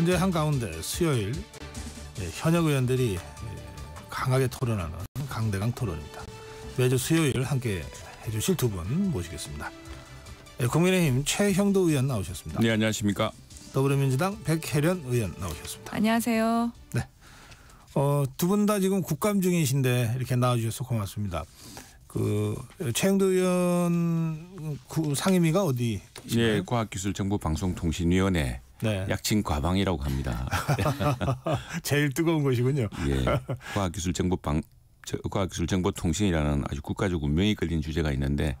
한주의 한가운데 수요일 예, 현역 의원들이 예, 강하게 토론하는 강대강 토론입니다. 매주 수요일 함께 해주실 두 분 모시겠습니다. 예, 국민의힘 최형도 의원 나오셨습니다. 네, 안녕하십니까. 더불어민주당 백혜련 의원 나오셨습니다. 안녕하세요. 네. 어, 두분 다 지금 국감 중이신데 이렇게 나와주셔서 고맙습니다. 그 최영도 의원 그 상임위가 어디? 예, 과학기술정보방송통신위원회 네. 약칭 과방이라고 합니다. 제일 뜨거운 것이군요. 예. 과학기술정보방 과학기술정보통신이라는 아주 국가적 운명이 걸린 주제가 있는데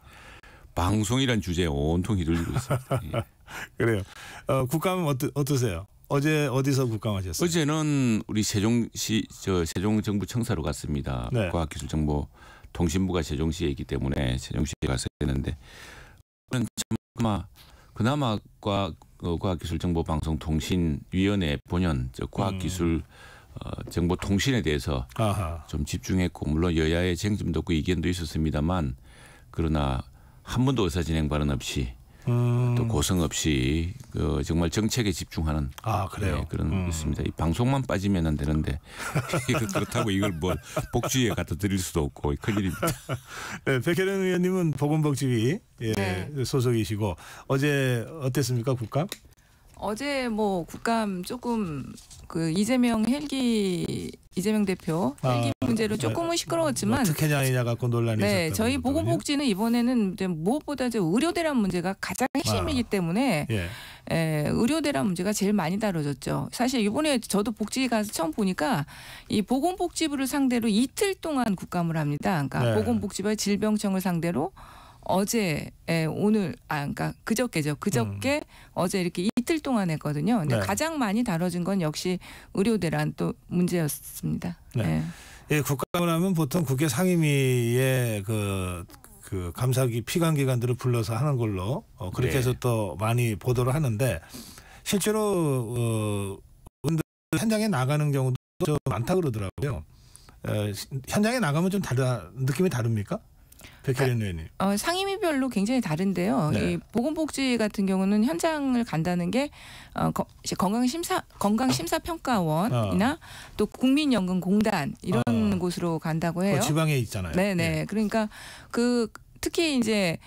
방송이란 주제에 온통 휘둘리고 있습니다. 예. 그래요. 어, 국감은 어떠, 어떠세요? 어제 어디서 국감하셨어요? 어제는 우리 세종시 저 세종정부 청사로 갔습니다. 네. 과학기술정보 통신부가 세종시에 기 때문에 세종시에 가서 했는데 그나마 그나마 과 어, 과학기술정보방송통신위원회 본연 즉 과학기술 음. 어, 정보통신에 대해서 아하. 좀 집중했고 물론 여야의 쟁점도 있고 이견도 있었습니다만 그러나 한 번도 의사진행 발언 없이 음. 또 고성 없이 그 정말 정책에 집중하는 아 그래요 네, 그런 음. 있습니다. 이 방송만 빠지면 안 되는데 그렇다고 이걸 뭐 복지에 갖다 드릴 수도 없고 큰일입니다. 네, 백혜련 의원님은 보건복지위 예, 네. 소속이시고 어제 어땠습니까 국감? 어제 뭐 국감 조금 그 이재명 헬기 이재명 대표 아, 헬기 아, 문제로 네. 조금은 시끄러웠지만 뭐 특혜냐이냐 갖고 그 논란이 네, 있었 저희 보건복지는 이번에는 무엇보다 이제 의료 대란 문제가 가장 핵심이기 아, 때문에 아, 예. 예, 의료 대란 문제가 제일 많이 다뤄졌죠. 사실 이번에 저도 복지 가서 처음 보니까 이 보건복지부를 상대로 이틀 동안 국감을 합니다. 그러니까 네. 보건복지부의 질병청을 상대로 어제 에, 예, 오늘 아 그러니까 그저께죠. 그저께 음. 어제 이렇게 이틀 동안 했거든요. 근데 네. 가장 많이 다뤄진 건 역시 의료 대란 또 문제였습니다. 네. 네. 예, 국감을 하면 보통 국회 상임위에 그그 그 감사기 피감 기관들을 불러서 하는 걸로 어, 그렇게 네. 해서 또 많이 보도를 하는데 실제로 어, 현장에 나가는 경우도 좀 많다 그러더라고요. 어, 현장에 나가면 좀 다른 느낌이 다릅니까? 백혜련 의원님. 아, 어, 상임위별로 굉장히 다른데요. 네. 이 보건복지 같은 경우는 현장을 간다는 게 어, 거, 건강심사 건강심사평가원이나 어. 또 국민연금공단 이런 어. 곳으로 간다고 해요. 그 지방에 있잖아요. 네네. 네. 네. 예. 그러니까 그 특히 이제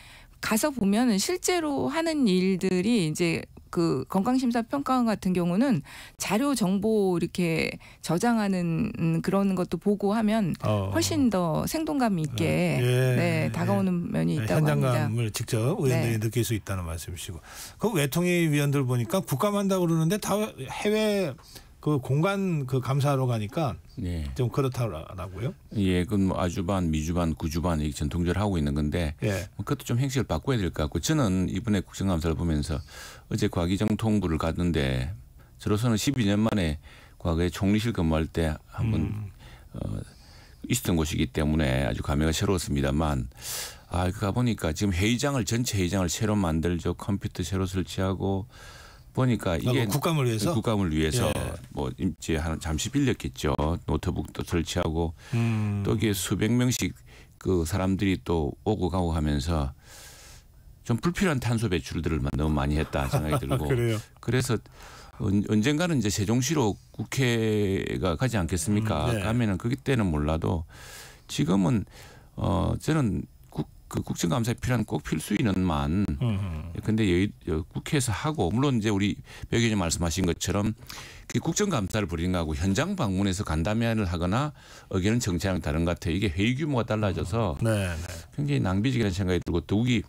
가서 보면은 실제로 하는 일들이 이제 그 건강심사평가원 같은 경우는 자료 정보 이렇게 저장하는 음, 그런 것도 보고하면 어. 훨씬 더 생동감 있게 아, 예. 네, 예. 다가오는 예. 면이 있다고 현장감을 합니다. 직접 의원들이 네. 느낄 수 있다는 말씀이시고 그 외통위 위원들 보니까 국감한다고 그러는데 다 해외 그 공간 그 감사하러 가니까 예. 좀 그렇다라고요? 예, 그건 뭐 아주반, 미주반, 구주반 이전통제를 하고 있는 건데 예. 뭐 그것도 좀 행실을 바꿔야 될 것 같고 저는 이번에 국정감사를 보면서 어제 과기정통부를 갔는데 저로서는 12년 만에 과거에 총리실 근무할 때 한번 음. 어, 있었던 곳이기 때문에 아주 감회가 새로웠습니다만 아그 가보니까 지금 회의장을 전체 회의장을 새로 만들죠 컴퓨터 새로 설치하고 보니까 아, 이게 그 국감을 위해서 어, 국감을 위해서 예. 뭐 이제 한 잠시 빌렸겠죠 노트북도 설치하고 음. 또 이게 수백 명씩 그 사람들이 또 오고 가고 하면서 좀 불필요한 탄소 배출들을 너무 많이 했다 생각이 들고 그래서 언젠가는 이제 세종시로 국회가 가지 않겠습니까? 음, 네. 가면은 그때는 몰라도 지금은 어 저는 국, 그 국정감사에 필요한 꼭 필수 인원만 근데 여의, 국회에서 하고 물론 이제 우리 백 의원님 말씀하신 것처럼 그 국정감사를 벌이 거하고 현장 방문해서 간담회를 하거나 의견은 정체랑 다른 것 같아요. 이게 회의 규모가 달라져서 음. 네, 네. 굉장히 낭비적이라는 생각이 들고 더욱이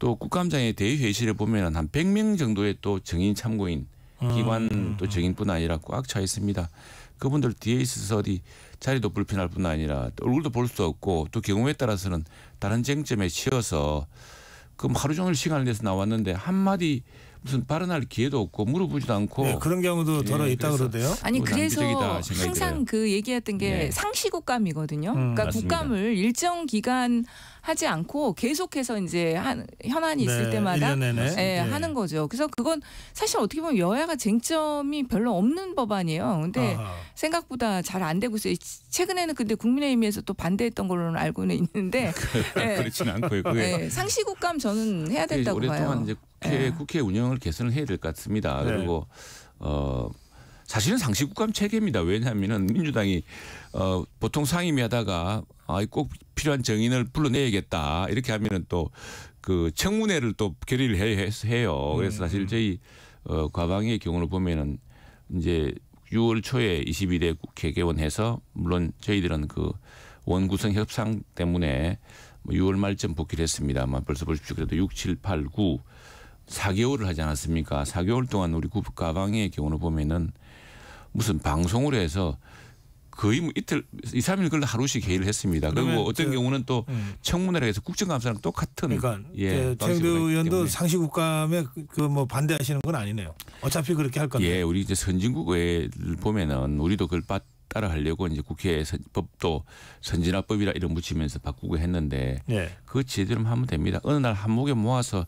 또 국감장의 대회의실에 보면 한 100명 정도의 또증인 참고인 아. 기관 또증인뿐 음. 아니라 꽉 차 있습니다. 그분들 뒤에 있어서 어디 자리도 불편할 뿐 아니라 얼굴도 볼 수 없고 또 경우에 따라서는 다른 쟁점에 치여서 그럼 하루 종일 시간을 내서 나왔는데 한마디 무슨 발언할 기회도 없고 물어보지도 않고 네, 그런 경우도 덜어 예, 있다 그러대요. 아니 그래서 항상 그 얘기했던 게 네. 상시국감이거든요. 음, 그러니까 맞습니다. 국감을 일정 기간 하지 않고 계속해서 이제 한, 현안이 있을 네, 때마다 예, 네. 하는 거죠. 그래서 그건 사실 어떻게 보면 여야가 쟁점이 별로 없는 법안이에요. 근데 아하. 생각보다 잘 안 되고 있어요. 최근에는 근데 국민의힘에서 또 반대했던 걸로는 알고는 있는데 그렇진 않고 있고요. 예, 예, 상시국감 저는 해야 된다고 봐요. 오랫동안 이제 국회 에. 예. 국회 운영을 개선을 해야 될 것 같습니다. 네. 그리고 어 사실은 상시국감 체계입니다. 왜냐하면은 민주당이 어 보통 상임위하다가 아꼭 필요한 정인을 불러내야겠다 이렇게 하면은 또그 청문회를 또 결의를 해요. 그래서 음, 사실 음. 저희 어 과방의 경우를 보면은 이제 6월 초에 22대 국회 개원해서 물론 저희들은 그 원구성 협상 때문에 6월 뭐 말쯤 복귀를 했습니다만 벌써 보십시오. 그래도 6, 7, 8, 9 4개월을 하지 않았습니까? 4개월 동안 우리 국 가방의 위경우를 보면은 무슨 방송을 해서 거의 뭐 이틀, 2, 3일 걸려 하루씩 회의를 했습니다. 그리고 어떤 저, 경우는 또 음. 청문회를 해서 국정감사랑 똑같은. 그러니까 예, 최영도 의원도 상시국감에 그뭐 그 반대하시는 건 아니네요. 어차피 그렇게 할 건데. 예, 우리 이제 선진국 을 보면은 우리도 그걸 봤 따라하려고 이제 국회에서 법도 선진화법이라 이름 붙이면서 바꾸고 했는데 예. 그 제대로 하면 됩니다. 어느 날 한목에 모아서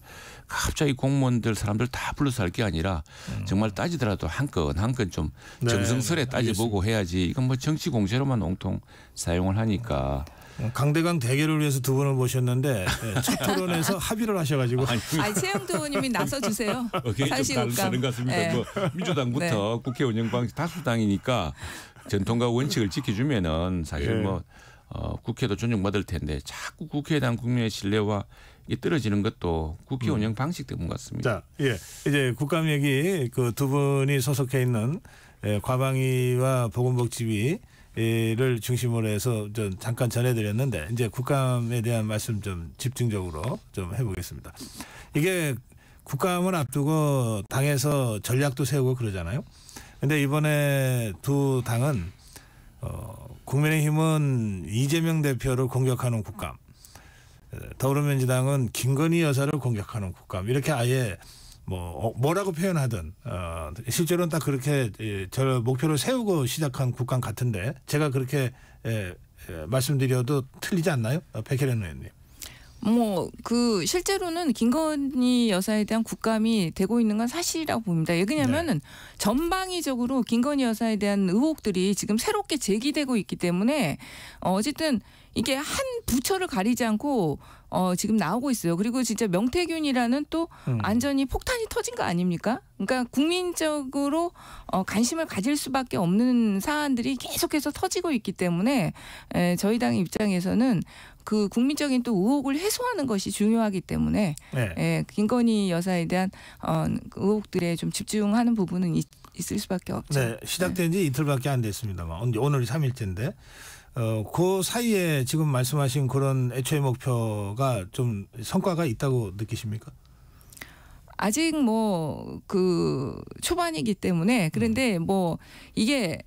갑자기 공무원들 사람들 다 불러서 할 게 아니라 음. 정말 따지더라도 한 건 한 건좀 네, 정성스레 네. 따져보고 해야지 이건 뭐 정치 공세로만 온통 사용을 하니까 강대강 대결을 위해서 두 분을 모셨는데 예, 첫 토론에서 합의를 하셔가지고 아니 최영도 의원님이 나서 주세요. 어, 사실 다른, 다 같습니다. 네. 뭐 민주당부터 네. 국회 운영 방식 다수당이니까 전통과 원칙을 지켜주면은 사실 예. 뭐 어, 국회도 존중받을 텐데 자꾸 국회에 대한 국민의 신뢰와 이 떨어지는 것도 국회 음. 운영 방식 때문 같습니다. 자, 예. 이제 국감 얘기 그 두 분이 소속해 있는 예, 과방위와 보건복지위를 중심으로 해서 좀 잠깐 전해드렸는데 이제 국감에 대한 말씀 좀 집중적으로 좀 해보겠습니다. 이게 국감을 앞두고 당에서 전략도 세우고 그러잖아요. 근데 이번에 두 당은 어, 국민의힘은 이재명 대표를 공격하는 국감, 더불어민주당은 김건희 여사를 공격하는 국감 이렇게 아예 뭐 어, 뭐라고 표현하든 어, 실제로는 딱 그렇게 예, 저 목표를 세우고 시작한 국감 같은데 제가 그렇게 예, 예, 말씀드려도 틀리지 않나요, 어, 백혜련 의원님? 뭐그 실제로는 김건희 여사에 대한 국감이 되고 있는 건 사실이라고 봅니다. 왜냐하면은 네. 전방위적으로 김건희 여사에 대한 의혹들이 지금 새롭게 제기되고 있기 때문에 어쨌든 이게 한 부처를 가리지 않고 어 지금 나오고 있어요. 그리고 진짜 명태균이라는 또 음. 안전이 폭탄이 터진 거 아닙니까? 그러니까 국민적으로 어 관심을 가질 수밖에 없는 사안들이 계속해서 터지고 있기 때문에 에, 저희 당 입장에서는 그 국민적인 또 의혹을 해소하는 것이 중요하기 때문에 네. 예, 김건희 여사에 대한 어, 그 의혹들에 좀 집중하는 부분은 있, 있을 수밖에 없죠. 네, 시작된 지 네. 이틀밖에 안 됐습니다만 뭐, 오늘이 3일째인데 어, 그 사이에 지금 말씀하신 그런 애초의 목표가 좀 성과가 있다고 느끼십니까? 아직 뭐 그 초반이기 때문에 그런데 음. 뭐 이게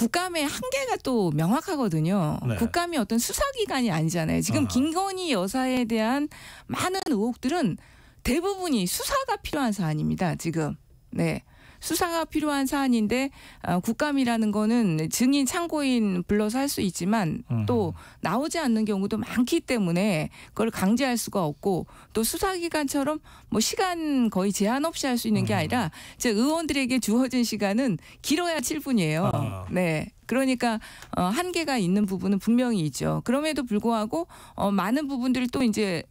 국감의 한계가 또 명확하거든요. 네. 국감이 어떤 수사기관이 아니잖아요. 지금 아하. 김건희 여사에 대한 많은 의혹들은 대부분이 수사가 필요한 사안입니다. 지금. 네. 수사가 필요한 사안인데 어, 국감이라는 거는 증인 참고인 불러서 할 수 있지만 음. 또 나오지 않는 경우도 많기 때문에 그걸 강제할 수가 없고 또 수사기관처럼 뭐 시간 거의 제한 없이 할 수 있는 게 음. 아니라 즉 의원들에게 주어진 시간은 길어야 7분이에요. 아. 네. 그러니까 어, 한계가 있는 부분은 분명히 있죠. 그럼에도 불구하고 어, 많은 부분들을 또 이제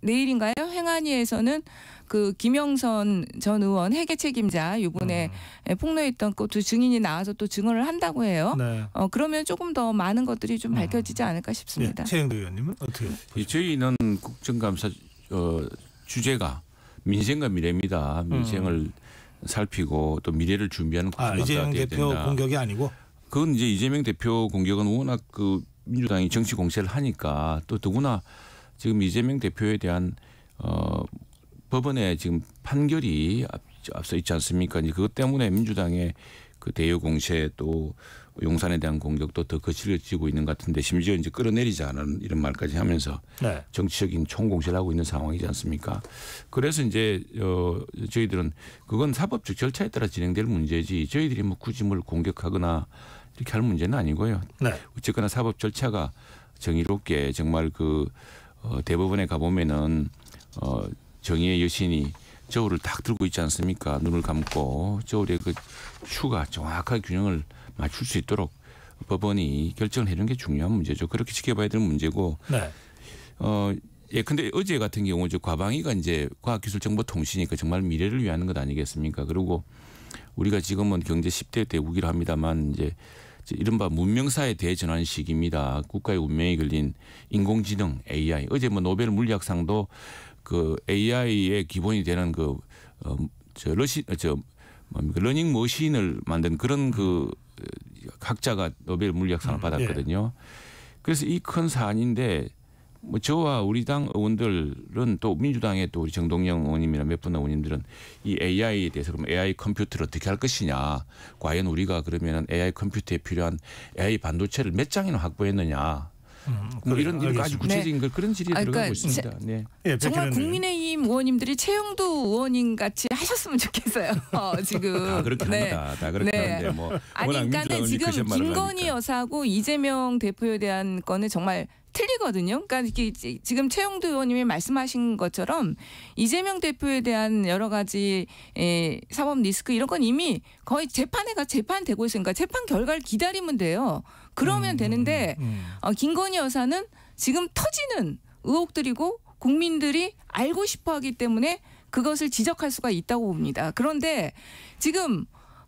내일인가요? 행안위에서는 그 김영선 전 의원 회계 책임자 요번에 음. 예, 폭로했던 그 두 증인이 나와서 또 증언을 한다고 해요. 네. 어, 그러면 조금 더 많은 것들이 좀 음. 밝혀지지 않을까 싶습니다. 네. 최영도 의원님은 어떻게? 보십니까? 저희는 국정감사 어, 주제가 민생과 미래입니다. 음. 민생을 음. 살피고 또 미래를 준비하는 아, 국정감사가 아, 이재명 대표 된다. 공격이 아니고 그건 이제 이재명 대표 공격은 워낙 그 민주당이 정치 공세를 하니까 또 더구나 지금 이재명 대표에 대한 어 법원의 지금 판결이 앞서 있지 않습니까? 이제 그것 때문에 민주당의 그 대여 공세 또 용산에 대한 공격도 더 거칠어지고 있는 것 같은데 심지어 이제 끌어내리지 않은 이런 말까지 하면서 네. 정치적인 총공세를 하고 있는 상황이지 않습니까? 그래서 이제 어 저희들은 그건 사법적 절차에 따라 진행될 문제지 저희들이 뭐 굳이 뭘 공격하거나 이렇게 할 문제는 아니고요. 네. 어쨌거나 사법 절차가 정의롭게 정말 그 어, 대법원에 가보면은 어, 정의의 여신이 저울을 딱 들고 있지 않습니까? 눈을 감고 저울의 그 추가 정확한 균형을 맞출 수 있도록 법원이 결정을 해준 게 중요한 문제죠. 그렇게 지켜봐야 되는 문제고. 네. 어, 예, 근데 어제 같은 경우 저 과방위가 이제 과학기술정보통신이니까 정말 미래를 위하는것 아니겠습니까? 그리고 우리가 지금은 경제 10대 대국이라 합니다만 이제 이른바 문명사의 대전환 시기입니다. 국가의 운명이 걸린 인공지능 AI. 어제 뭐 노벨 물리학상도 그 AI의 기본이 되는 그 어, 저 러시 저 뭡니까 러닝 머신을 만든 그런 그 어, 학자가 노벨 물리학상을 음, 받았거든요. 예. 그래서 이 큰 사안인데 뭐 저와 우리 당 의원들은 또 민주당의 또 우리 정동영 의원님이나 몇분 의원님들은 의이 AI에 대해서 그럼 러 AI 컴퓨터를 어떻게 할 것이냐 과연 우리가 그러면은 AI 컴퓨터에 필요한 AI 반도체를 몇 장이나 확보했느냐 음, 뭐 이런 이런 아주 구체적인 네. 걸 그런 질의에 아, 그러니까 들어가고 있습니다. 제, 네. 예, 정말 국민의힘 의원님들이 최영도 의원님 같이 하셨으면 좋겠어요. 어, 지금 다 아, 그렇게 네. 합니다. 다 그렇게 네. 하는데 뭐 아니 그러니까는 지금 김건희 여사하고 이재명 대표에 대한 거는 정말 틀리거든요. 그러니까 지금 최영도 의원님이 말씀하신 것처럼 이재명 대표에 대한 여러 가지 에, 예, 사법 리스크 이런 건 이미 거의 재판에가 재판되고 있으니까 재판 결과를 기다리면 돼요. 그러면 음, 되는데 음, 음, 음. 어, 김건희 여사는 지금 터지는 의혹들이고 국민들이 알고 싶어 하기 때문에 그것을 지적할 수가 있다고 봅니다. 그런데 지금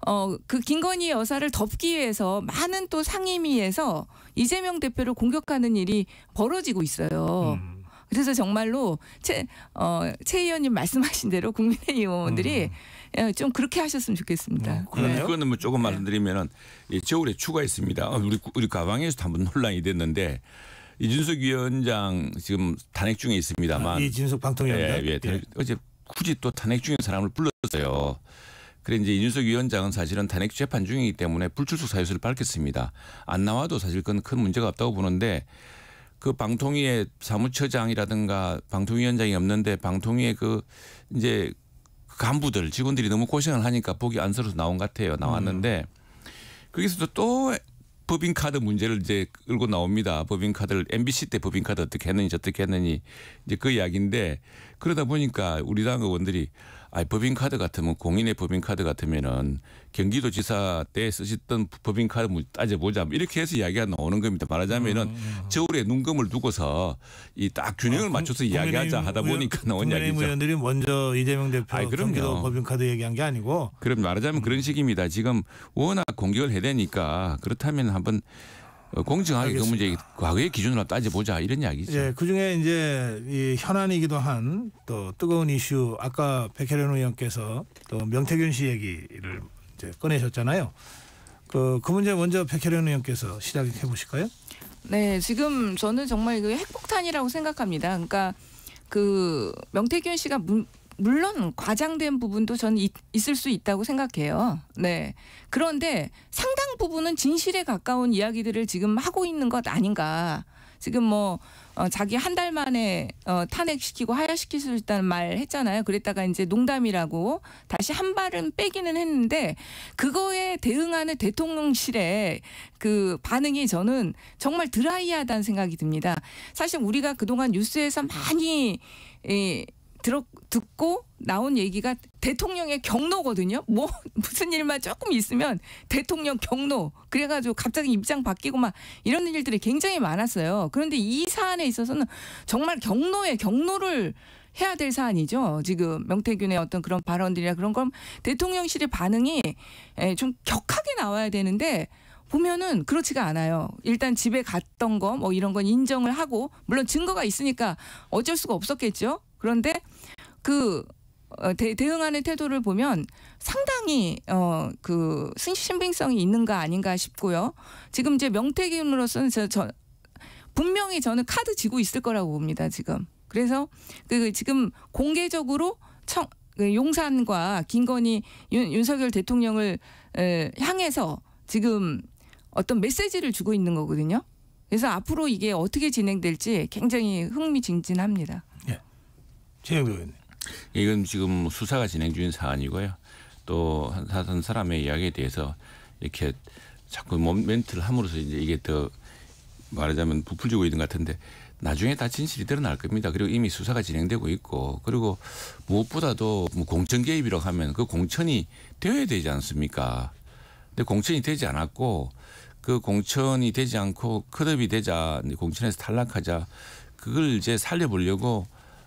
어, 그 김건희 여사를 덮기 위해서 많은 또 상임위에서 이재명 대표를 공격하는 일이 벌어지고 있어요. 음. 그래서 정말로 최, 어, 최 의원님 말씀하신 대로 국민의힘 의원들이 음. 예, 좀 그렇게 하셨으면 좋겠습니다. 어, 네. 그거는 뭐 조금 네. 말씀드리면은 예, 울에 추가 있습니다. 어, 우리 우리 가방에서 한번 논란이 됐는데 이준석 위원장 지금 탄핵 중에 있습니다만 아, 이준석 방통위원장 예, 예, 네. 어제 굳이 또 탄핵 중인 사람을 불렀어요. 그래 이제 이준석 위원장은 사실은 탄핵 재판 중이기 때문에 불출석 사유서를 밝혔습니다. 안 나와도 사실 그건 큰 문제가 없다고 보는데 그 방통위의 사무처장이라든가 방통위원장이 없는데 방통위의 그 이제 그 간부들 직원들이 너무 고생을 하니까 보기 안쓰러워서 나온 것 같아요. 나왔는데 음. 거기서도 또 법인카드 문제를 이제 끌고 나옵니다. 법인카드를 MBC 때 법인카드 어떻게 했느니 저떻게 했느니 이제 그 이야기인데 그러다 보니까 우리 당 의원들이 아니 법인카드 같으면 뭐 공인의 법인카드 같으면은 경기도지사 때 쓰셨던 법인카드 뭐 따져보자 뭐 이렇게 해서 이야기가 나오는 겁니다. 말하자면은 음, 음. 저울에 눈금을 두고서 이 딱 균형을 아, 맞춰서 국, 이야기하자 하다 보니까 의원, 나온 이야기죠. 의원들이 먼저 이재명 대표 아니, 경기도 법인카드 얘기한 게 아니고. 그럼 말하자면 음. 그런 식입니다. 지금 워낙 공격을 해대니까 그렇다면 한번 어, 공정하게 그 알겠습니다. 그 문제 과거의 기준으로 따져보자 이런 이야기죠. 예, 그중에 이제 이 현안이기도 한 또 뜨거운 이슈 아까 백혜련 의원께서 또 명태균 씨 얘기를 이제 꺼내셨잖아요. 그, 그 문제 먼저 백혜련 의원께서 시작해 보실까요? 네, 지금 저는 정말 그 핵폭탄이라고 생각합니다. 그러니까 그 명태균 씨가 문, 물론 과장된 부분도 저는 있, 있을 수 있다고 생각해요. 네. 그런데 상당 부분은 진실에 가까운 이야기들을 지금 하고 있는 것 아닌가. 지금 뭐 어, 자기 한 달 만에 어, 탄핵시키고 하야시킬 수 있다는 말 했잖아요. 그랬다가 이제 농담이라고 다시 한 발은 빼기는 했는데 그거에 대응하는 대통령실의 그 반응이 저는 정말 드라이하다는 생각이 듭니다. 사실 우리가 그동안 뉴스에서 많이 이, 들어, 듣고 나온 얘기가 대통령의 경로거든요. 뭐 무슨 일만 조금 있으면 대통령 경로 그래가지고 갑자기 입장 바뀌고 막 이런 일들이 굉장히 많았어요. 그런데 이 사안에 있어서는 정말 경로에 경로를 해야 될 사안이죠. 지금 명태균의 어떤 그런 발언들이나 그런 건 대통령실의 반응이 예, 좀 격하게 나와야 되는데 보면은 그렇지가 않아요. 일단 집에 갔던 거 뭐 이런 건 인정을 하고 물론 증거가 있으니까 어쩔 수가 없었겠죠. 그런데 그 어, 대, 응하는 태도를 보면 상당히 어, 그 신빙성이 있는가 아닌가 싶고요. 지금 이제 명태균으로서는 저, 저 분명히 저는 카드 지고 있을 거라고 봅니다. 지금 그래서 그, 그 지금 공개적으로 청 그 용산과 김건희 윤, 윤석열 대통령을 에, 향해서 지금 어떤 메시지를 주고 있는 거거든요. 그래서 앞으로 이게 어떻게 진행될지 굉장히 흥미진진합니다. 예, 최 의원님. 이건 지금 수사가 진행 중인 사안이고요. 또 한 사람의 이야기에 대해서 이렇게 자꾸 멘트를 함으로써 이제 이게 더 말하자면 부풀리고 있는 것 같은데 나중에 다 진실이 드러날 겁니다. 그리고 이미 수사가 진행되고 있고 그리고 무엇보다도 뭐 공천 개입이라고 하면 그 공천이 되어야 되지 않습니까? 근데 공천이 되지 않았고 그 공천이 되지 않고 컷업이 되자 공천에서 탈락하자 그걸 이제 살려보려고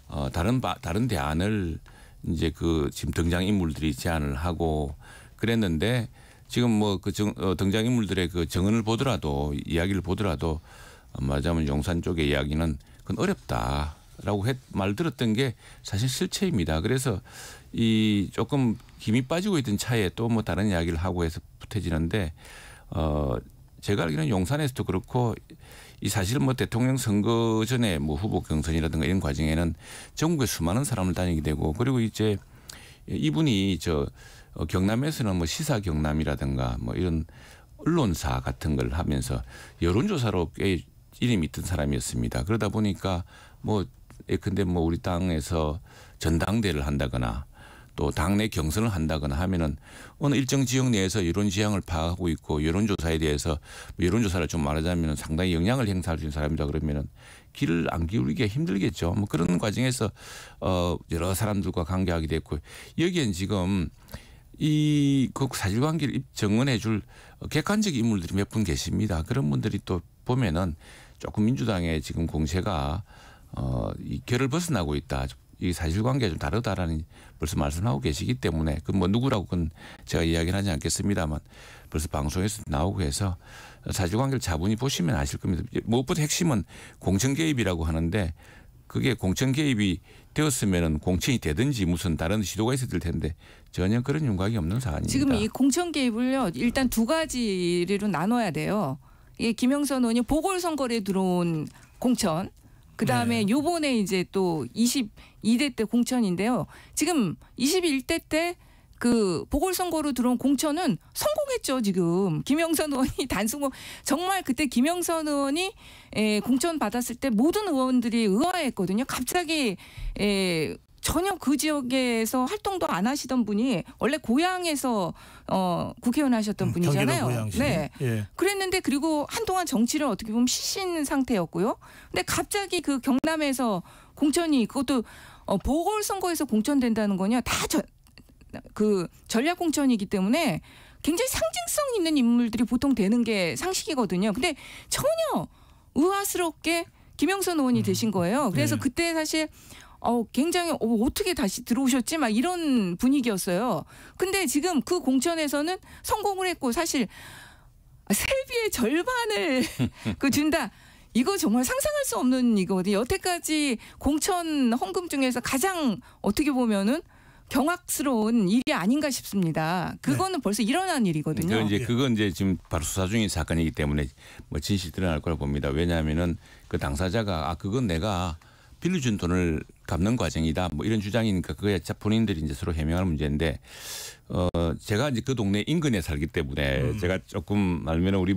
어, 다른 바, 다른 대안을 이제 그 지금 등장 인물들이 제안을 하고 그랬는데 지금 뭐그 어, 등장 인물들의 그 정언을 보더라도 이야기를 보더라도 어, 말하자면 용산 쪽의 이야기는 그건 어렵다라고 했, 말 들었던 게 사실 실체입니다. 그래서 이 조금 김이 빠지고 있던 차에 또 뭐 다른 이야기를 하고 해서 붙어지는데 어 제가 알기로는 용산에서도 그렇고 이 사실 뭐 대통령 선거 전에 뭐 후보 경선이라든가 이런 과정에는 전국에 수많은 사람을 다니게 되고 그리고 이제 이분이 저 경남에서는 뭐 시사 경남이라든가 뭐 이런 언론사 같은 걸 하면서 여론조사로 꽤 이름이 있던 사람이었습니다. 그러다 보니까 뭐 예컨대 뭐 우리 당에서 전당대를 한다거나 또 당내 경선을 한다거나 하면은 어느 일정 지역 내에서 여론 지향을 파악하고 있고 여론 조사에 대해서 뭐 여론 조사를 좀 말하자면 상당히 영향을 행사할 수 있는 사람이다 그러면은 길을 안 기울이기가 힘들겠죠. 뭐 그런 과정에서 어 여러 사람들과 관계하게 됐고 여기엔 지금 이그 사실관계를 정언해 줄 객관적 인물들이 몇 분 계십니다. 그런 분들이 또 보면은 조금 민주당의 지금 공세가 어이 결을 벗어나고 있다. 이 사실관계가 좀 다르다라는 벌써 말씀하고 계시기 때문에 그 뭐 누구라고 그건 제가 이야기는 하지 않겠습니다만 벌써 방송에서 나오고 해서 사실관계를 자분히 보시면 아실 겁니다. 무엇보다 핵심은 공천 개입이라고 하는데 그게 공천 개입이 되었으면은 공천이 되든지 무슨 다른 시도가 있었을 텐데 전혀 그런 윤곽이 없는 사안입니다. 지금 이 공천 개입을요 일단 두 가지로 나눠야 돼요. 이게 김영선 의원이 보궐선거에 들어온 공천 그 다음에 네. 요번에 이제 또 22대 때 공천인데요. 지금 21대 때 그 보궐선거로 들어온 공천은 성공했죠 지금 김영선 의원이 단순공 정말 그때 김영선 의원이 에, 공천 받았을 때 모든 의원들이 의아했거든요 갑자기 에, 전혀 그 지역에서 활동도 안 하시던 분이 원래 고향에서 어 국회의원 하셨던 음, 분이잖아요. 네. 예. 그랬는데 그리고 한동안 정치를 어떻게 보면 쉬신 상태였고요. 근데 갑자기 그 경남에서 공천이 그것도 어 보궐선거에서 공천된다는 거냐 다그 전략 공천이기 때문에 굉장히 상징성 있는 인물들이 보통 되는 게 상식이거든요. 근데 전혀 의아스럽게 김영선 의원이 음. 되신 거예요. 그래서 네. 그때 사실 어, 굉장히 어, 어떻게 다시 들어오셨지? 막 이런 분위기였어요. 근데 지금 그 공천에서는 성공을 했고 사실 세비의 아, 절반을 그 준다. 이거 정말 상상할 수 없는 이거거든요. 여태까지 공천 헌금 중에서 가장 어떻게 보면은 경악스러운 일이 아닌가 싶습니다. 그거는 네. 벌써 일어난 일이거든요. 그건 그러니까 이제 예. 그건 이제 지금 바로 수사 중인 사건이기 때문에 뭐 진실 드러날 거라 봅니다. 왜냐하면은 그 당사자가 아 그건 내가 빌려준 돈을 갚는 과정이다. 뭐 이런 주장이니까 그게 본인들이 이제 서로 해명하는 문제인데 어 제가 이제 그 동네 인근에 살기 때문에 음. 제가 조금 알면 우리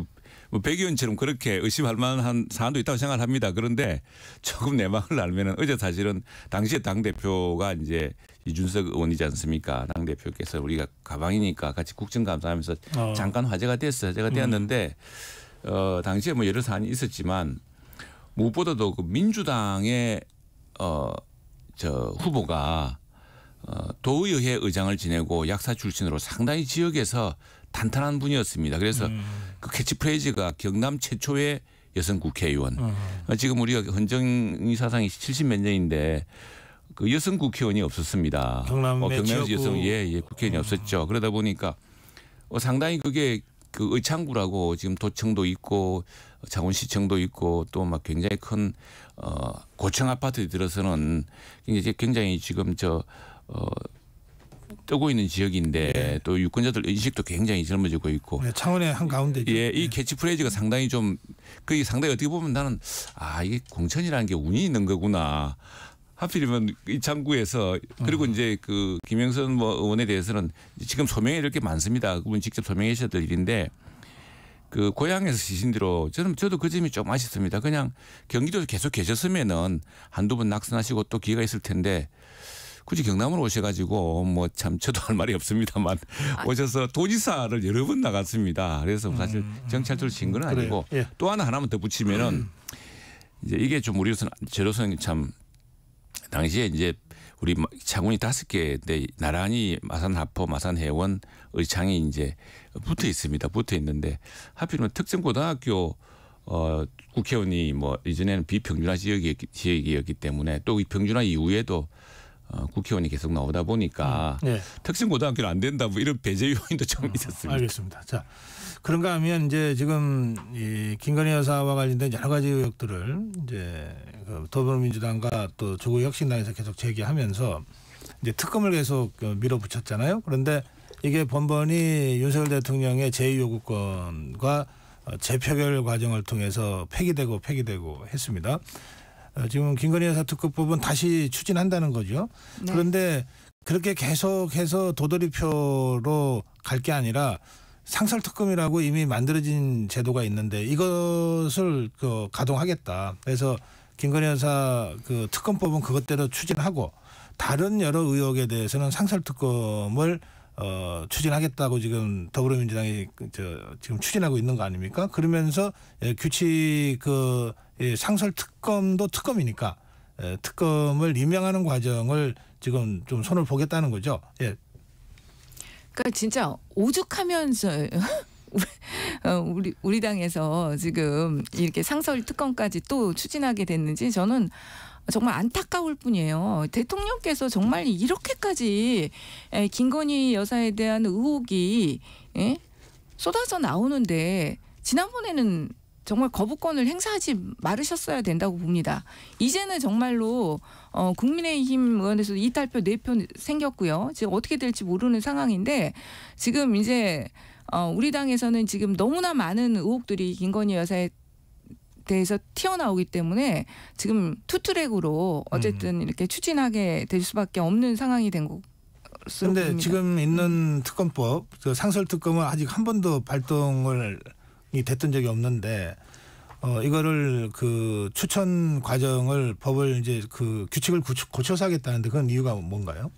뭐 백의원처럼 그렇게 의심할 만한 사안도 있다고 생각합니다. 그런데 조금 내막을 알면은 어제 사실은 당시에 당 대표가 이제 이준석 의원이지 않습니까? 당 대표께서 우리가 가방이니까 같이 국정감사하면서 어. 잠깐 화제가 됐어요. 제가 음. 되었는데 음. 어 당시에 뭐 여러 사안이 있었지만 무엇보다도 그 민주당의 어저 후보가 어, 도의회 의장을 지내고 약사 출신으로 상당히 지역에서 탄탄한 분이었습니다. 그래서 음. 그 캐치프레이즈가 경남 최초의 여성 국회의원. 음. 어, 지금 우리가 헌정이 사상이 70몇 년인데 그 여성 국회의원이 없었습니다. 경남 어, 경남 여성 예, 예 국회의원이 음. 없었죠. 그러다 보니까 어, 상당히 그게 그 의창구라고 지금 도청도 있고 창원시청도 있고 또 막 굉장히 큰 어, 고층 아파트에 들어서는 굉장히, 굉장히 지금 저 어, 뜨고 있는 지역인데 네. 또 유권자들 의식도 굉장히 젊어지고 있고 네, 창원의 한 가운데 예, 이 예. 캐치프레이즈가 네. 상당히 좀 그게 상당히 어떻게 보면 나는 아 이게 공천이라는 게 운이 있는 거구나 하필이면 이 창구에서 그리고 음. 이제 그 김영선 뭐 의원에 대해서는 지금 소명이 이렇게 많습니다. 그분 직접 소명하셨던 일인데 그 고향에서 지신 대로 저는 저도 그 점이 좀 아쉽습니다. 그냥 경기도에 계속 계셨으면은 한두 번 낙선하시고 또 기회가 있을 텐데 굳이 경남으로 오셔가지고 뭐 참 저도 할 말이 없습니다만 아. 오셔서 도지사를 여러 번 나갔습니다. 그래서 사실 음, 정찰도를친건 음, 아니고 예. 또 하나 하나만 더 붙이면은 음. 이제 이게 좀 우리로서는 저로서는 참 당시에 이제 우리 창원이 다섯 개인데 나란히 마산 합포 마산 해원, 의창이 이제 붙어 있습니다. 붙어 있는데 하필이면 특성고등학교 어, 국회의원이 뭐 이전에는 비평준화 지역이, 지역이었기 때문에 또 이 평준화 이후에도 어, 국회의원이 계속 나오다 보니까 음, 네. 특성고등학교는 안 된다 뭐 이런 배제 요인도 좀 음, 있었습니다. 알겠습니다. 자 그런가 하면 이제 지금 이 김건희 여사와 관련된 여러 가지 의혹들을 이제 그 더불어민주당과 또 조국혁신당에서 계속 제기하면서 이제 특검을 계속 밀어붙였잖아요. 그런데 이게 번번이 윤석열 대통령의 제2요구권과 어, 재표결 과정을 통해서 폐기되고 폐기되고 했습니다. 어, 지금 김건희 여사 특급법은 다시 추진한다는 거죠. 네. 그런데 그렇게 계속해서 도돌이표로 갈 게 아니라 상설특검이라고 이미 만들어진 제도가 있는데 이것을 그 가동하겠다. 그래서 김건희 여사 그 특검법은 그것대로 추진하고 다른 여러 의혹에 대해서는 상설특검을 어, 추진하겠다고 지금 더불어민주당이 그 저, 지금 추진하고 있는 거 아닙니까? 그러면서 예, 규칙 그 예, 상설 특검도 특검이니까 예, 특검을 임명하는 과정을 지금 좀 손을 보겠다는 거죠. 예. 그러니까 진짜 오죽하면서 어, 우리 우리 당에서 지금 이렇게 상설 특검까지 또 추진하게 됐는지 저는 정말 안타까울 뿐이에요. 대통령께서 정말 이렇게까지 김건희 여사에 대한 의혹이 쏟아져 나오는데 지난번에는 정말 거부권을 행사하지 말으셨어야 된다고 봅니다. 이제는 정말로 어, 국민의힘 의원에서 이탈표 네표 생겼고요. 지금 어떻게 될지 모르는 상황인데 지금 이제 어, 우리 당에서는 지금 너무나 많은 의혹들이 김건희 여사에 대해서 튀어나오기 때문에 지금 투트랙으로 어쨌든 음. 이렇게 추진하게 될 수밖에 없는 상황이 된 거. 그런데 지금 있는 특검법, 그 상설 특검은 아직 한 번도 발동을 이 됐던 적이 없는데 어 이거를 그 추천 과정을 법을 이제 그 규칙을 고쳐, 고쳐서 하겠다는데 그건 이유가 뭔가요?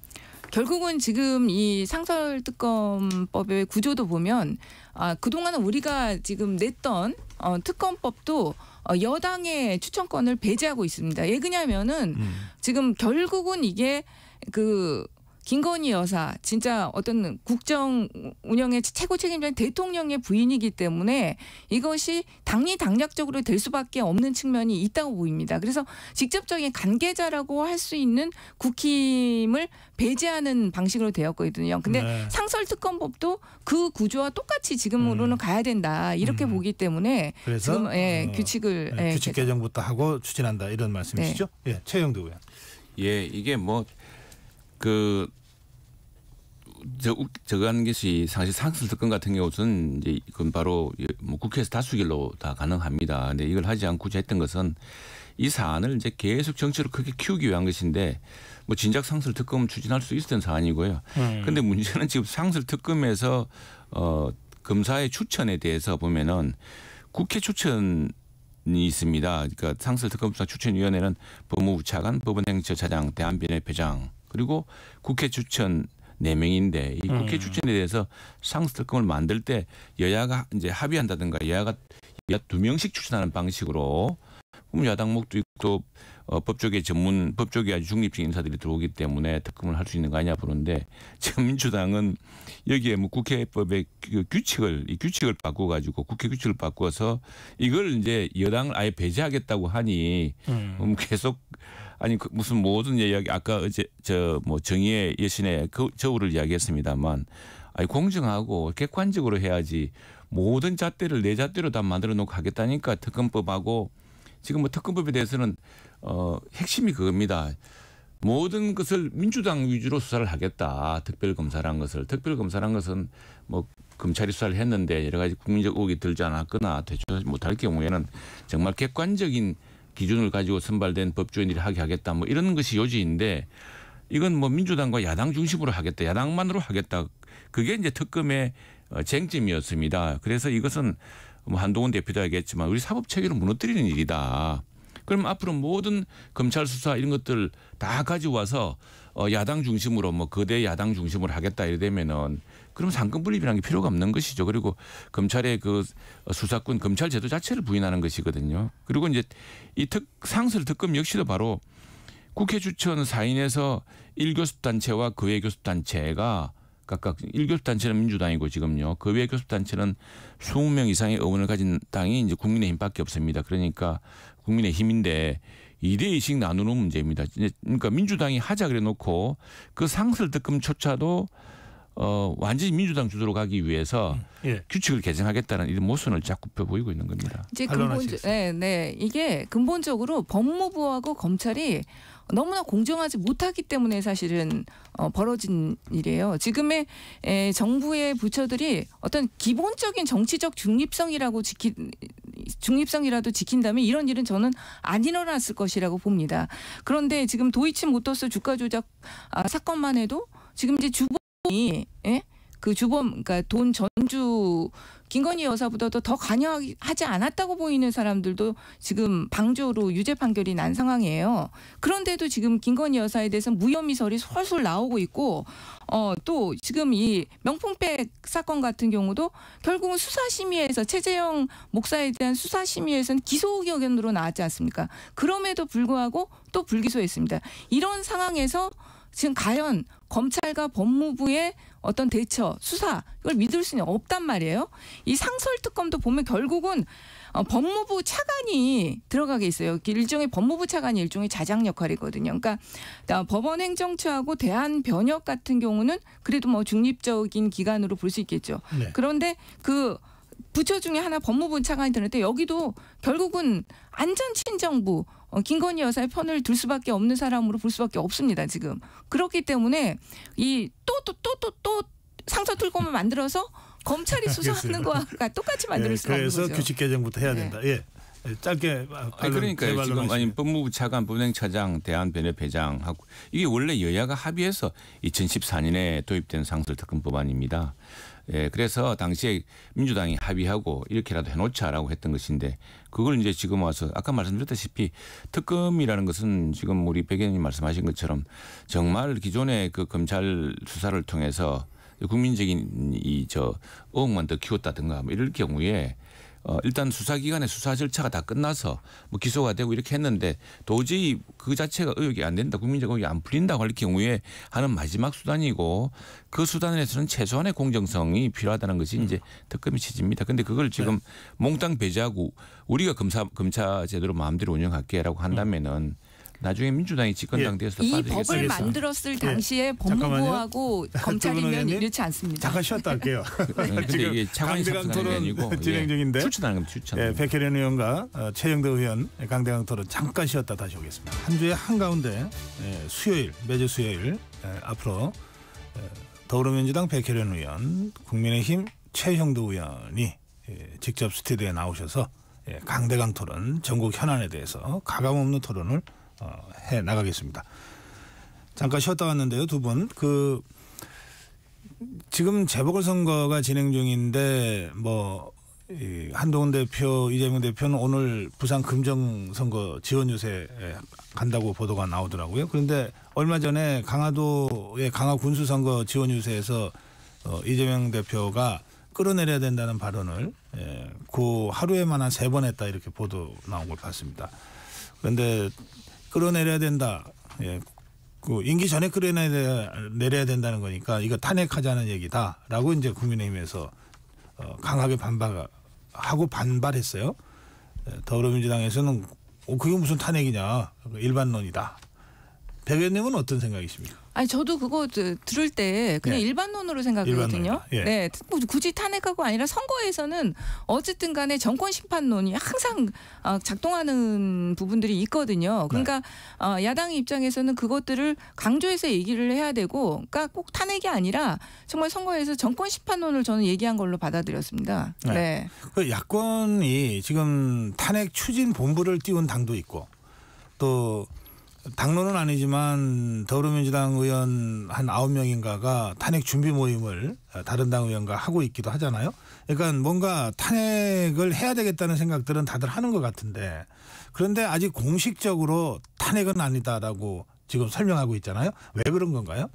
결국은 지금 이 상설특검법의 구조도 보면 아 그동안은 우리가 지금 냈던 어, 특검법도 어, 여당의 추천권을 배제하고 있습니다. 예, 그냐면은 음. 지금 결국은 이게 그 김건희 여사 진짜 어떤 국정 운영의 최고 책임자인 대통령의 부인이기 때문에 이것이 당리 당략적으로 될 수밖에 없는 측면이 있다고 보입니다. 그래서 직접적인 관계자라고 할 수 있는 국힘을 배제하는 방식으로 되었거든요. 근데 네. 상설특검법도 그 구조와 똑같이 지금으로는 음. 가야 된다 이렇게 음. 보기 때문에 그래서 지금 예, 어, 규칙을 네, 예, 규칙 개정부터 하고 추진한다 이런 말씀이시죠? 네. 예, 최영도 의원. 예, 이게 뭐그 저, 저거 하는 것이 사실 상설 특검 같은 경우는 이제 그건 바로 뭐 국회에서 다수결로 다 가능합니다. 근데 이걸 하지 않고 했던 것은 이 사안을 이제 계속 정치로 크게 키우기 위한 것인데 뭐 진작 상설 특검 추진할 수 있었던 사안이고요. 음. 근데 문제는 지금 상설 특검에서 어 검사의 추천에 대해서 보면은 국회 추천 이 있습니다. 그러니까 상설 특검사 추천위원회는 법무부 차관, 법원행정처 차장, 대한변협회장 그리고 국회 추천 네명인데이 음. 국회 음. 추천에 대해서 상설특검을 만들 때 여야가 이제 합의한다든가 여야가 여 2명씩 추천하는 방식으로 그럼 야당목도 있고 어, 법조계 전문 법조계 아주 중립적인 인사들이 들어오기 때문에 특검을 할 수 있는 거 아니냐 보는데 지금 민주당은 여기에 뭐 국회법의 그 규칙을 이 규칙을 바꿔 가지고 국회 규칙을 바꿔서 이걸 이제 여당을 아예 배제하겠다고 하니 음. 음 계속 아니 그 무슨 모든 이야기 아까 어제 저 뭐 정의의 여신의그 저울을 이야기했습니다만 아니 공정하고 객관적으로 해야지 모든 잣대를 내 잣대로 다 만들어 놓고 하겠다니까 특검법하고 지금 뭐 특검법에 대해서는 어, 핵심이 그겁니다. 모든 것을 민주당 위주로 수사를 하겠다. 특별검사란 것을. 특별검사란 것은 뭐 검찰이 수사를 했는데 여러 가지 국민적 의혹이 들지 않았거나 대처하지 못할 경우에는 정말 객관적인 기준을 가지고 선발된 법조인들이 하게 하겠다. 뭐 이런 것이 요지인데 이건 뭐 민주당과 야당 중심으로 하겠다. 야당만으로 하겠다. 그게 이제 특검의 어, 쟁점이었습니다. 그래서 이것은 뭐 한동훈 대표도 알겠지만 우리 사법 체계를 무너뜨리는 일이다. 그럼 앞으로 모든 검찰 수사 이런 것들 다 가져와서 어 야당 중심으로 뭐 거대 야당 중심으로 하겠다 이래 되면은 그럼 상권 분립이라는 게 필요가 없는 것이죠. 그리고 검찰의 그 수사권 검찰 제도 자체를 부인하는 것이거든요. 그리고 이제 이 특 상설 특검 역시도 바로 국회 주천 사인에서 일교섭 단체와 그 외 교섭 단체가 각각 1교섭 단체는 민주당이고 지금요. 그 외 교섭 단체는 20명 이상의 의원을 가진 당이 이제 국민의힘밖에 없습니다. 그러니까 국민의힘인데 2대2씩 나누는 문제입니다. 그러니까 민주당이 하자 그래 놓고 그 상설 득금조차도 어, 완전히 민주당 주도로 가기 위해서 예. 규칙을 개정하겠다는 이런 모순을 자꾸 펴 보이고 있는 겁니다. 이제 근본적, 네, 네, 이게 근본적으로 법무부하고 검찰이 너무나 공정하지 못하기 때문에 사실은 어, 벌어진 일이에요. 지금의 에, 정부의 부처들이 어떤 기본적인 정치적 중립성이라고 지키 중립성이라도 지킨다면 이런 일은 저는 안 일어났을 것이라고 봅니다. 그런데 지금 도이치모터스 주가 조작 아, 사건만 해도 지금 이제 주보 이 예? 그 주범 그러니까 돈 전주 김건희 여사보다도 더 관여하지 않았다고 보이는 사람들도 지금 방조로 유죄 판결이 난 상황이에요. 그런데도 지금 김건희 여사에 대해서 무혐의설이 솔솔 나오고 있고 어또 지금 이 명품백 사건 같은 경우도 결국은 수사심의에서 최재형 목사에 대한 수사심의에서는 기소 의견으로 나왔지 않습니까? 그럼에도 불구하고 또 불기소했습니다. 이런 상황에서 지금 과연 검찰과 법무부의 어떤 대처, 수사 이걸 믿을 수는 없단 말이에요. 이 상설 특검도 보면 결국은 어, 법무부 차관이 들어가게 있어요. 일종의 법무부 차관이 일종의 자장 역할이거든요. 그러니까 어, 법원 행정처하고 대한 변협 같은 경우는 그래도 뭐 중립적인 기관으로 볼 수 있겠죠. 네. 그런데 그 부처 중에 하나 법무부 차관이 되는데 여기도 결국은 안전 친정부 어, 김건희 여사의 편을 들 수밖에 없는 사람으로 볼 수밖에 없습니다. 지금 그렇기 때문에 이 또 또 또 또 또 상처 툴검을 만들어서 검찰이 아, 수사하는 거와 똑같이 예, 만들 수가 예, 없는 거죠. 규칙 개정부터 해야 네. 된다. 예. 예 짧게 아, 아니, 그러니까 지금 하시면. 아니 법무부 차관 법령차장 대한변협회장하고 이게 원래 여야가 합의해서 2014년에 도입된 상설 특검 법안입니다. 예, 그래서 당시에 민주당이 합의하고 이렇게라도 해놓자라고 했던 것인데 그걸 이제 지금 와서 아까 말씀드렸다시피 특검이라는 것은 지금 우리 백 의원님 말씀하신 것처럼 정말 기존의 그 검찰 수사를 통해서 국민적인 이저 의혹만 더 키웠다든가 뭐 이럴 경우에 어, 일단 수사기관의 수사 절차가 다 끝나서 뭐 기소가 되고 이렇게 했는데 도저히 그 자체가 의혹이 안 된다, 국민적 의혹이 안 풀린다고 할 경우에 하는 마지막 수단이고 그 수단에서는 최소한의 공정성이 필요하다는 것이 음. 이제 특검이 취지입니다. 근데 그걸 지금 네. 몽땅 배제하고 우리가 검사 검찰 제대로 마음대로 운영할게라고 한다면은 나중에 민주당이 집권당 돼서 예. 이 법을 만들었을 예. 당시에 예. 법무부하고 검찰이면 이렇지 않습니다. 잠깐 쉬었다 할게요. 네, 근데 이게 차관이 토론 진행 중인데 추천하는 겁니다. 추천. 예, 백혜련 의원과 어, 최영대 의원 강대강 토론 잠깐 쉬었다 다시 오겠습니다. 한 주의 한가운데 예, 수요일 매주 수요일 예, 앞으로 더불어민주당 백혜련 의원 국민의힘 최형도 의원이 직접 스튜디오에 나오셔서 강대강 토론 전국 현안에 대해서 가감없는 토론을 어, 해 나가겠습니다. 잠깐 쉬었다 왔는데요, 두 분. 그 지금 재보궐선거가 진행 중인데 뭐 한동훈 대표, 이재명 대표는 오늘 부산 금정선거 지원 유세 간다고 보도가 나오더라고요. 그런데 얼마 전에 강화도의 강화 군수 선거 지원 유세에서 어, 이재명 대표가 끌어내려야 된다는 발언을 예, 그 하루에만 한 세 번 했다 이렇게 보도 나온 걸 봤습니다. 그런데 끌어내려야 된다. 예. 그 임기 전에 끌어내려야 된다는 거니까 이거 탄핵하자는 얘기다라고 이제 국민의힘에서 어, 강하게 반발하고 반발했어요. 예, 더불어민주당에서는 어, 그게 무슨 탄핵이냐 일반론이다. 백 의원님은 어떤 생각이십니까? 아니 저도 그거 들을 때 그냥 예. 일반론으로 생각하거든요. 예. 네, 뭐 굳이 탄핵하고 아니라 선거에서는 어쨌든간에 정권 심판론이 항상 어, 작동하는 부분들이 있거든요. 네. 그러니까 네. 어, 야당 입장에서는 그것들을 강조해서 얘기를 해야 되고, 그러니까 꼭 탄핵이 아니라 정말 선거에서 정권 심판론을 저는 얘기한 걸로 받아들였습니다. 네. 네. 그 야권이 지금 탄핵 추진 본부를 띄운 당도 있고 또. 당론은 아니지만 더불어민주당 의원 한 아홉 명인가가 탄핵 준비 모임을 다른 당 의원과 하고 있기도 하잖아요. 그러니까 뭔가 탄핵을 해야 되겠다는 생각들은 다들 하는 것 같은데 그런데 아직 공식적으로 탄핵은 아니다라고 지금 설명하고 있잖아요. 왜 그런 건가요?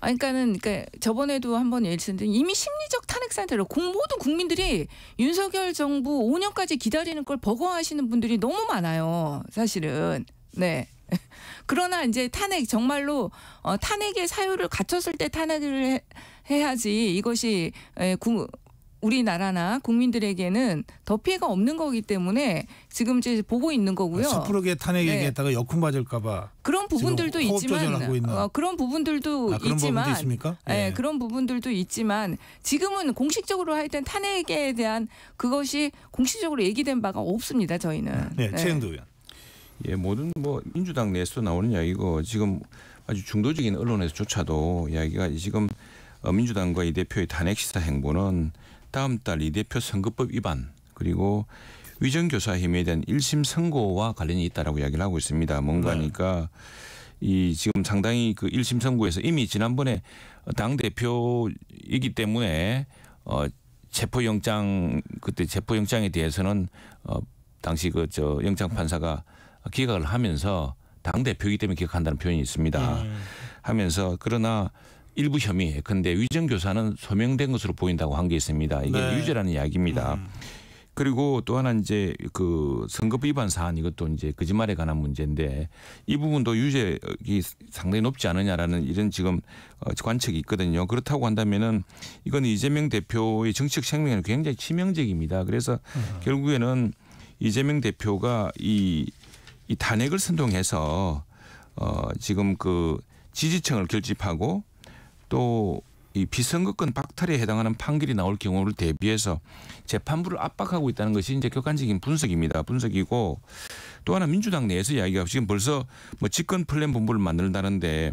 아, 그러니까는 그러니까 저번에도 한번 예를 들었는데 이미 심리적 탄핵 상태로 공 모든 국민들이 윤석열 정부 5년까지 기다리는 걸 버거워하시는 분들이 너무 많아요. 사실은 네. 그러나 이제 탄핵 정말로 어, 탄핵의 사유를 갖췄을 때 탄핵을 해, 야지 이것이 에, 구, 우리나라나 국민들에게는 더 피해가 없는 거기 때문에 지금 이제 보고 있는 거고요. 섣부르게 탄핵 얘기했다가 네. 역풍 맞을까봐 그런 부분들도 있지만 어, 그런 부분들도 아, 그런 있지만 있습니까? 네. 네. 그런 부분들도 있지만 지금은 공식적으로 하여튼 탄핵에 대한 그것이 공식적으로 얘기된 바가 없습니다. 저희는 네, 네. 최영도 의원. 예, 모든 뭐 민주당 내에서 나오는 이야기고 지금 아주 중도적인 언론에서조차도 이야기가 지금 어, 민주당과 이 대표의 탄핵 시사 행보는 다음 달 이 대표 선거법 위반 그리고 위정교사 힘에 대한 1심 선고와 관련이 있다라고 이야기를 하고 있습니다. 뭔가니까 네. 이 지금 상당히 그1심 선고에서 이미 지난번에 당 대표이기 때문에 어 체포영장 그때 체포영장에 대해서는 어 당시 그 저 영장 판사가 기각을 하면서 당 대표이기 때문에 기각한다는 표현이 있습니다. 음. 하면서 그러나 일부 혐의, 근데 위정 교사는 소명된 것으로 보인다고 한 게 있습니다. 이게 네. 유죄라는 이야기입니다. 음. 그리고 또 하나 이제 그 선거 위반 사안 이것도 이제 거짓말에 관한 문제인데 이 부분도 유죄이 상당히 높지 않느냐라는 이런 지금 어, 관측이 있거든요. 그렇다고 한다면은 이건 이재명 대표의 정치적 생명에는 굉장히 치명적입니다. 그래서 음. 결국에는 이재명 대표가 이이 단핵을 선동해서 어 지금 그 지지층을 결집하고 또 이 비선거권 박탈에 해당하는 판결이 나올 경우를 대비해서 재판부를 압박하고 있다는 것이 이제 객관적인 분석입니다. 분석이고 또 하나 민주당 내에서 이야기가 지금 벌써 뭐 집권 플랜 본부를 만든다는데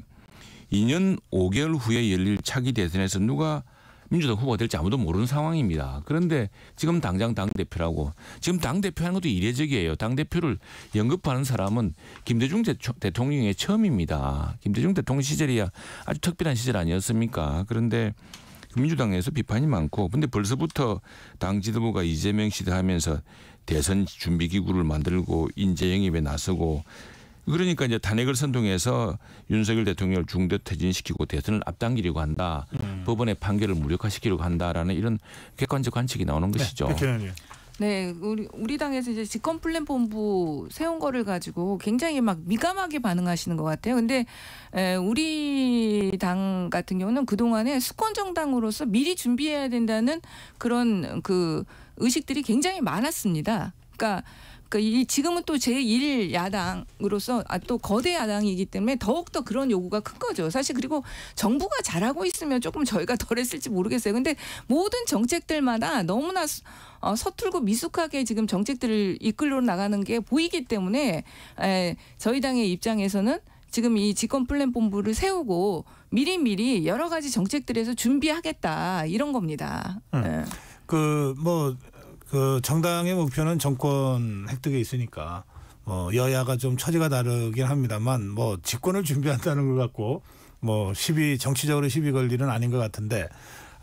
2년 5개월 후에 열릴 차기 대선에서 누가 민주당 후보가 될지 아무도 모르는 상황입니다. 그런데 지금 당장 당대표라고 지금 당대표 하는 것도 이례적이에요. 당대표를 연급하는 사람은 김대중 대통령의 처음입니다. 김대중 대통령 시절이야 아주 특별한 시절 아니었습니까? 그런데 민주당에서 비판이 많고 근데 벌써부터 당 지도부가 이재명 시대하면서 대선 준비 기구를 만들고 인재 영입에 나서고 그러니까 이제 단핵을 선동해서 윤석열 대통령을 중대 퇴진시키고 대선을 앞당기려고 한다. 음. 법원의 판결을 무력화시키려고 한다라는 이런 객관적 관측이 나오는 네, 것이죠. 네, 우리 우리 당에서 이제 직권 플랜 본부 세운 거를 가지고 굉장히 막 미감하게 반응하시는 것 같아요. 근데 에, 우리 당 같은 경우는 그 동안에 수권 정당으로서 미리 준비해야 된다는 그런 그 의식들이 굉장히 많았습니다. 그러니까. 그러니까 지금은 또 제1 야당으로서 아, 또 거대 야당이기 때문에 더욱더 그런 요구가 큰 거죠. 사실 그리고 정부가 잘하고 있으면 조금 저희가 덜했을지 모르겠어요. 근데 모든 정책들마다 너무나 어, 서툴고 미숙하게 지금 정책들을 이끌러 나가는 게 보이기 때문에 에, 저희 당의 입장에서는 지금 이 집권 플랜 본부를 세우고 미리미리 여러 가지 정책들에서 준비하겠다 이런 겁니다. 음. 예. 그뭐 그 정당의 목표는 정권 획득에 있으니까 뭐 여야가 좀 처지가 다르긴 합니다만 뭐 집권을 준비한다는 걸 갖고 뭐 시비 정치적으로 시비 걸 일은 아닌 것 같은데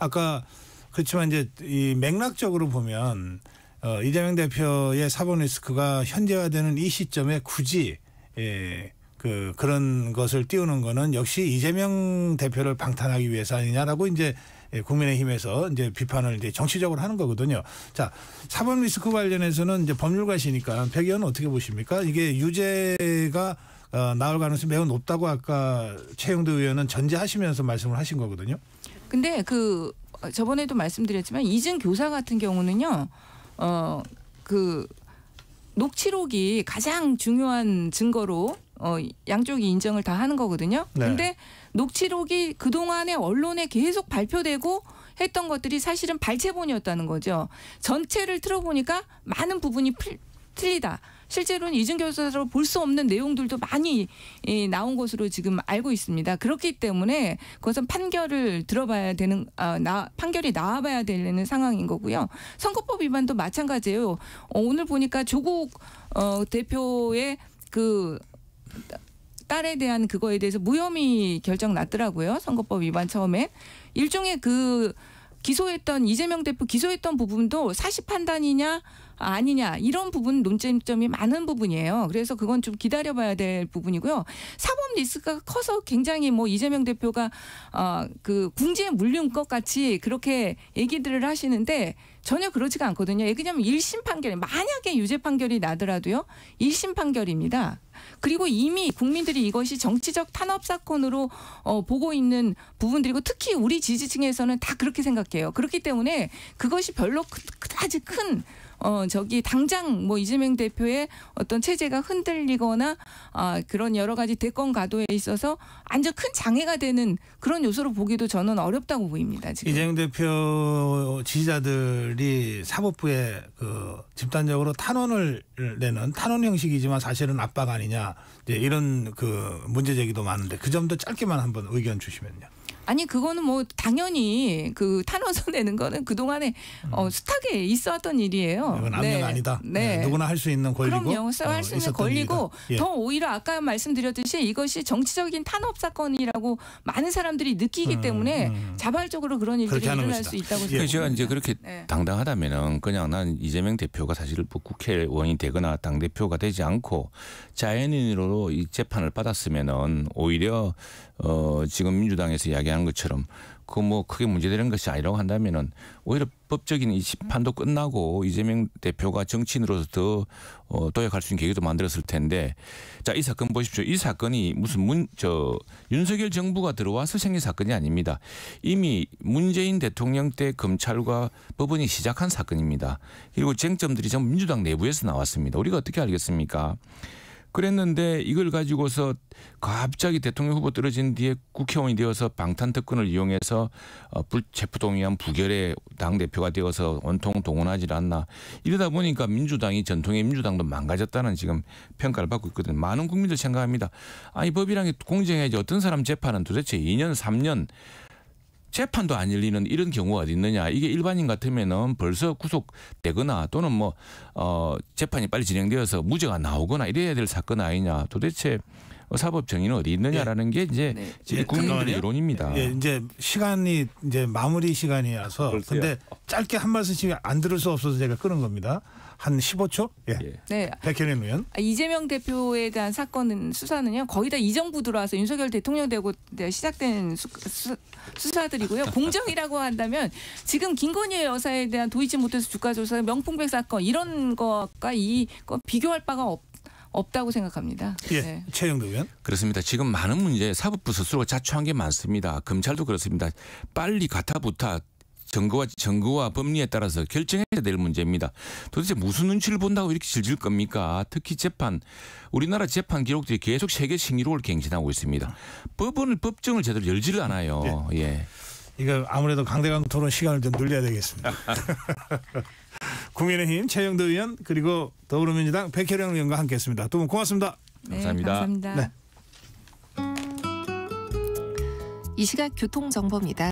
아까 그렇지만 이제 이 맥락적으로 보면 어 이재명 대표의 사법 리스크가 현재화되는 이 시점에 굳이 예, 그 그런 것을 띄우는 거는 역시 이재명 대표를 방탄하기 위해서 아니냐라고 이제 예, 국민의힘에서 이제 비판을 이제 정치적으로 하는 거거든요. 자 사법 리스크 관련해서는 이제 법률가시니까 백 의원 어떻게 보십니까? 이게 유죄가 어, 나올 가능성이 매우 높다고 아까 최영도 의원은 전제하시면서 말씀을 하신 거거든요. 근데 그 저번에도 말씀드렸지만 이진 교사 같은 경우는요. 어 그 녹취록이 가장 중요한 증거로 어 양쪽이 인정을 다 하는 거거든요. 네. 근데 녹취록이 그동안에 언론에 계속 발표되고 했던 것들이 사실은 발췌본이었다는 거죠. 전체를 틀어보니까 많은 부분이 풀, 틀리다. 실제로는 이준교 수사로 볼 수 없는 내용들도 많이 예, 나온 것으로 지금 알고 있습니다. 그렇기 때문에 그것은 판결을 들어봐야 되는 아, 나, 판결이 나와봐야 되는 상황인 거고요. 선거법 위반도 마찬가지예요. 어, 오늘 보니까 조국 어, 대표의 그 딸에 대한 그거에 대해서 무혐의 결정 났더라고요. 선거법 위반 처음에 일종의 그 기소했던 이재명 대표 기소했던 부분도 사실 판단이냐 아니냐 이런 부분 논쟁점이 많은 부분이에요. 그래서 그건 좀 기다려봐야 될 부분이고요. 사법 리스크가 커서 굉장히 뭐 이재명 대표가 어그 궁지에 물린 것 같이 그렇게 얘기들을 하시는데 전혀 그러지가 않거든요. 왜냐하면 일심 판결 이 만약에 유죄 판결이 나더라도요 일심 판결입니다. 그리고 이미 국민들이 이것이 정치적 탄압 사건으로 어, 보고 있는 부분들이고 특히 우리 지지층에서는 다 그렇게 생각해요. 그렇기 때문에 그것이 별로 그다지 큰어 저기 당장 뭐 이재명 대표의 어떤 체제가 흔들리거나 아 그런 여러 가지 대권 가도에 있어서 완전 큰 장애가 되는 그런 요소로 보기도 저는 어렵다고 보입니다. 지금. 이재명 대표 지지자들이 사법부에 그 집단적으로 탄원을 내는 탄원 형식이지만 사실은 압박 아니냐 이런 그 문제 제기도 많은데 그 점도 짧게만 한번 의견 주시면요. 아니 그거는 뭐 당연히 그 탄원서 내는 거는 그 동안에 음. 어, 숱하게 있어왔던 일이에요. 이건 네, 남녀 네. 아니다. 네. 네. 누구나 할 수 있는 권리고. 그럼요. 할수 어, 있는 권리고 예. 더 오히려 아까 말씀드렸듯이 이것이 정치적인 탄업 사건이라고 많은 사람들이 느끼기 음, 때문에 음. 자발적으로 그런 일들이 일어날 것이다. 수 있다고 생각합니다. 예. 제가 이제 그렇게 네. 당당하다면은 그냥 난 이재명 대표가 사실 뭐 국회의원이 되거나 당 대표가 되지 않고 자연인으로 이 재판을 받았으면은 오히려 어, 지금 민주당에서 이야기하는 것처럼 그 뭐 크게 문제되는 것이 아니라고 한다면은 오히려 법적인 이 심판도 끝나고 이재명 대표가 정치인으로서 더 어, 도약할 수 있는 계기도 만들었을 텐데 자 이 사건 보십시오 이 사건이 무슨 문저 윤석열 정부가 들어와서 생긴 사건이 아닙니다 이미 문재인 대통령 때 검찰과 법원이 시작한 사건입니다 그리고 쟁점들이 전부 민주당 내부에서 나왔습니다 우리가 어떻게 알겠습니까? 그랬는데 이걸 가지고서 갑자기 대통령 후보 떨어진 뒤에 국회의원이 되어서 방탄 특권을 이용해서 어, 불체포동의한 부결의 당 대표가 되어서 온통 동원하지 않나 이러다 보니까 민주당이 전통의 민주당도 망가졌다는 지금 평가를 받고 있거든요. 많은 국민들 생각합니다. 아니 법이란 게 공정해야지 어떤 사람 재판은 도대체 2년 3년 재판도 안 열리는 이런 경우가 어디 있느냐. 이게 일반인 같으면은 벌써 구속되거나 또는 뭐, 어, 재판이 빨리 진행되어서 무죄가 나오거나 이래야 될 사건 아니냐. 도대체 사법 정의는 어디 있느냐라는 네. 게 이제 네. 예. 국민들의 이론입니다. 예, 이제 시간이 이제 마무리 시간이라서 벌써 근데 짧게 한 말씀씩 안 들을 수 없어서 제가 끊은 겁니다. 한 15초? 예. 예. 네. 백현인 의원. 아, 이재명 대표에 대한 사건은 수사는요. 거의 다 이 정부 들어와서 윤석열 대통령 되고 네, 시작된 수, 수, 수사들이고요. 공정이라고 한다면 지금 김건희 여사에 대한 도이치 못해서 주가 조사, 명품백 사건 이런 것과 이거 비교할 바가 없. 없다고 생각합니다. 예, 네. 최영도 의원. 그렇습니다. 지금 많은 문제 사법부 스스로 자초한 게 많습니다. 검찰도 그렇습니다. 빨리 가타부타 정거와 정거와 법리에 따라서 결정해야 될 문제입니다. 도대체 무슨 눈치를 본다고 이렇게 질질 겁니까? 특히 재판 우리나라 재판 기록들이 계속 세계 신기록을 갱신하고 있습니다. 법원을 법정을 제대로 열지를 않아요. 예. 예. 이거 아무래도 강대강 토론 시간을 좀 늘려야 되겠습니다. 국민의힘 최영도 의원 그리고 더불어민주당 백혜령 의원과 함께했습니다. 두 분 고맙습니다. 네, 감사합니다. 감사합니다. 네. 이 시각 교통정보입니다.